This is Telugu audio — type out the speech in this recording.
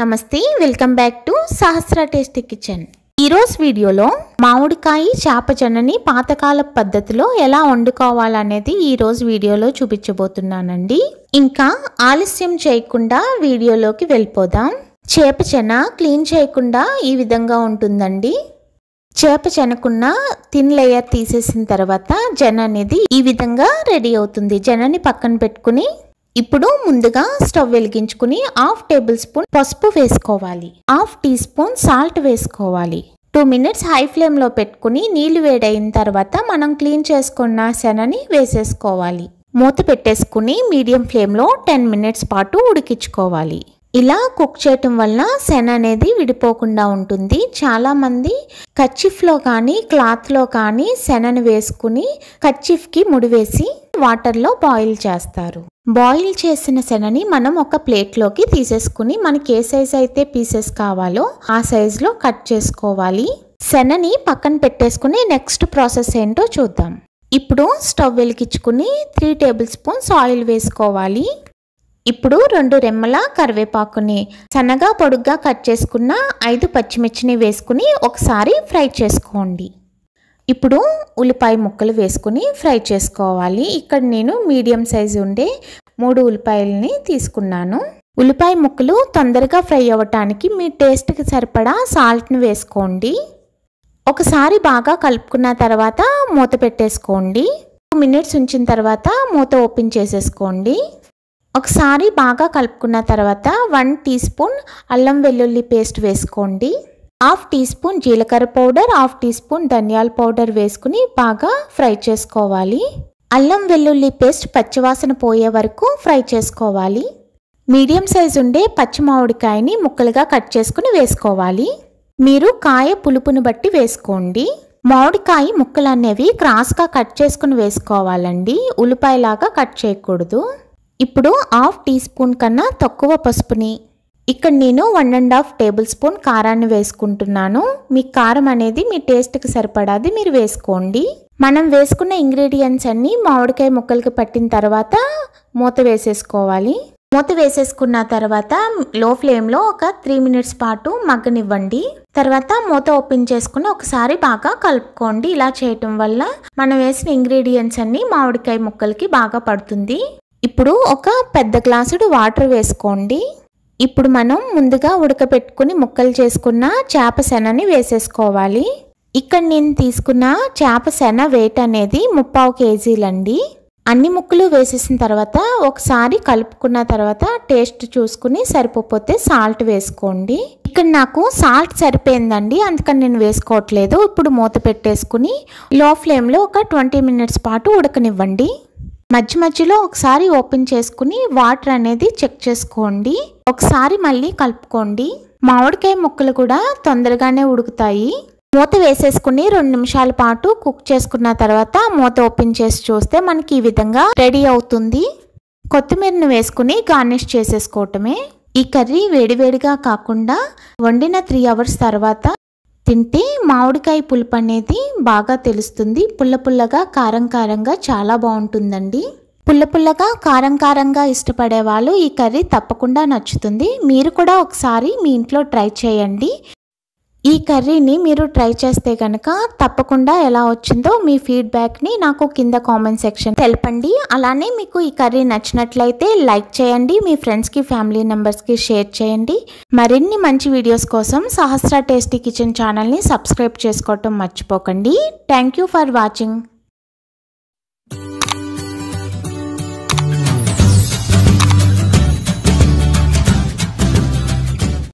నమస్తే welcome back to Sahasra taste kitchen ఈరోజు వీడియోలో మామిడికాయ చేప చెన్నని పాతకాల పద్ధతిలో ఎలా వండుకోవాలనేది ఈరోజు వీడియోలో చూపించబోతున్నానండి ఇంకా ఆలస్యం చేయకుండా వీడియోలోకి వెళ్ళిపోదాం చేప క్లీన్ చేయకుండా ఈ విధంగా ఉంటుందండి చేప చెనకున్న థిన్ లేయర్ తీసేసిన తర్వాత జన అనేది ఈ విధంగా రెడీ అవుతుంది జనని పక్కన పెట్టుకుని ఇప్పుడు ముందుగా స్టవ్ వెలిగించుకుని హాఫ్ టేబుల్ స్పూన్ పసుపు వేసుకోవాలి హాఫ్ టీ స్పూన్ సాల్ట్ వేసుకోవాలి టూ మినిట్స్ హై ఫ్లేమ్లో పెట్టుకుని నీళ్లు వేడైన తర్వాత మనం క్లీన్ చేసుకున్న శనని వేసేసుకోవాలి మూత పెట్టేసుకుని మీడియం ఫ్లేమ్లో టెన్ మినిట్స్ పాటు ఉడికించుకోవాలి ఇలా కుక్ చేయటం వల్ల సెన అనేది విడిపోకుండా ఉంటుంది చాలామంది కచ్చిఫ్లో కానీ క్లాత్లో కానీ శనను వేసుకుని కచ్చిఫ్కి ముడివేసి వాటర్లో బాయిల్ చేస్తారు బాయిల్ చేసిన సెనని మనం ఒక ప్లేట్లోకి తీసేసుకుని మనకి ఏ సైజ్ అయితే పీసెస్ కావాలో ఆ సైజులో కట్ చేసుకోవాలి సెనని పక్కన పెట్టేసుకుని నెక్స్ట్ ప్రాసెస్ ఏంటో చూద్దాం ఇప్పుడు స్టవ్ వెలిగించుకుని త్రీ టేబుల్ స్పూన్స్ ఆయిల్ వేసుకోవాలి ఇప్పుడు రెండు రెమ్మల కరివేపాకుని సన్నగా పొడుగ్గా కట్ చేసుకున్న ఐదు పచ్చిమిర్చిని వేసుకుని ఒకసారి ఫ్రై చేసుకోండి ఇప్పుడు ఉల్లిపాయ ముక్కలు వేసుకుని ఫ్రై చేసుకోవాలి ఇక్కడ నేను మీడియం సైజు ఉండే మూడు ఉల్లిపాయలని తీసుకున్నాను ఉల్లిపాయ ముక్కలు తొందరగా ఫ్రై అవ్వటానికి మీ టేస్ట్కి సరిపడా సాల్ట్ని వేసుకోండి ఒకసారి బాగా కలుపుకున్న తర్వాత మూత పెట్టేసుకోండి టూ మినిట్స్ ఉంచిన తర్వాత మూత ఓపెన్ చేసేసుకోండి ఒకసారి బాగా కలుపుకున్న తర్వాత వన్ టీ స్పూన్ అల్లం వెల్లుల్లి పేస్ట్ వేసుకోండి హాఫ్ టీ స్పూన్ జీలకర్ర పౌడర్ హాఫ్ టీ స్పూన్ ధనియాల పౌడర్ వేసుకుని బాగా ఫ్రై చేసుకోవాలి అల్లం వెల్లుల్లి పేస్ట్ పచ్చివాసన పోయే వరకు ఫ్రై చేసుకోవాలి మీడియం సైజ్ ఉండే పచ్చి మామిడికాయని ముక్కలుగా కట్ చేసుకుని వేసుకోవాలి మీరు కాయ పులుపుని బట్టి వేసుకోండి మామిడికాయ ముక్కలు అనేవి క్రాస్గా కట్ చేసుకుని వేసుకోవాలండి ఉల్లిపాయలాగా కట్ చేయకూడదు ఇప్పుడు హాఫ్ టీ స్పూన్ కన్నా తక్కువ పసుపుని ఇక్కడ నేను one and half tablespoon కారాన్ని వేసుకుంటున్నాను మీ కారం అనేది మీ టేస్ట్కి సరిపడాది మీరు వేసుకోండి మనం వేసుకున్న ఇంగ్రీడియంట్స్ అన్నీ మామిడికాయ ముక్కలకి పట్టిన తర్వాత మూత వేసేసుకోవాలి మూత వేసేసుకున్న తర్వాత లో ఫ్లేమ్లో ఒక త్రీ మినిట్స్ పాటు మగ్గనివ్వండి తర్వాత మూత ఓపెన్ చేసుకుని ఒకసారి బాగా కలుపుకోండి ఇలా చేయటం వల్ల మనం వేసిన ఇంగ్రీడియంట్స్ అన్నీ మామిడికాయ ముక్కలకి బాగా పడుతుంది ఇప్పుడు ఒక పెద్ద గ్లాసుడు వాటర్ వేసుకోండి ఇప్పుడు మనం ముందుగా ఉడకపెట్టుకుని ముక్కలు చేసుకున్న చేప శనని వేసేసుకోవాలి ఇక్కడ నేను తీసుకున్న చేప శన వెయిట్ అనేది ముప్పావు కేజీలండి అన్ని ముక్కలు వేసేసిన తర్వాత ఒకసారి కలుపుకున్న తర్వాత టేస్ట్ చూసుకుని సరిపోతే సాల్ట్ వేసుకోండి ఇక్కడ నాకు సాల్ట్ సరిపోయిందండి అందుకని నేను వేసుకోవట్లేదు ఇప్పుడు మూత పెట్టేసుకుని లో ఫ్లేమ్లో ఒక ట్వంటీ మినిట్స్ పాటు ఉడకనివ్వండి మధ్య మధ్యలో ఒకసారి ఓపెన్ చేసుకుని వాటర్ అనేది చెక్ చేసుకోండి ఒకసారి మళ్ళీ కలుపుకోండి మామిడికాయ ముక్కలు కూడా తొందరగానే ఉడుకుతాయి మూత వేసేసుకుని రెండు నిమిషాల పాటు కుక్ చేసుకున్న తర్వాత మూత ఓపెన్ చేసి చూస్తే మనకి ఈ విధంగా రెడీ అవుతుంది కొత్తిమీరను వేసుకుని గార్నిష్ చేసేసుకోవటమే ఈ కర్రీ వేడివేడిగా కాకుండా వండిన త్రీ అవర్స్ తర్వాత తింటే మామిడికాయ పులుపు అనేది బాగా తెలుస్తుంది పుల్ల పుల్లగా కారం కారంగా చాలా బాగుంటుందండి పుల్ల పుల్లగా కారం కారంగా ఇష్టపడే వాళ్ళు ఈ కర్రీ తప్పకుండా నచ్చుతుంది మీరు కూడా ఒకసారి మీ ఇంట్లో ట్రై చేయండి ఈ కర్రీని మీరు ట్రై చేస్తే కనుక తప్పకుండా ఎలా వచ్చిందో మీ ఫీడ్బ్యాక్ని నాకు కింద కామెంట్ సెక్షన్ తెలపండి అలానే మీకు ఈ కర్రీ నచ్చినట్లయితే లైక్ చేయండి మీ ఫ్రెండ్స్కి ఫ్యామిలీ మెంబర్స్కి షేర్ చేయండి మరిన్ని మంచి వీడియోస్ కోసం సహస్ర టేస్టీ కిచెన్ ఛానల్ని సబ్స్క్రైబ్ చేసుకోవటం మర్చిపోకండి థ్యాంక్ యూ ఫర్ వాచింగ్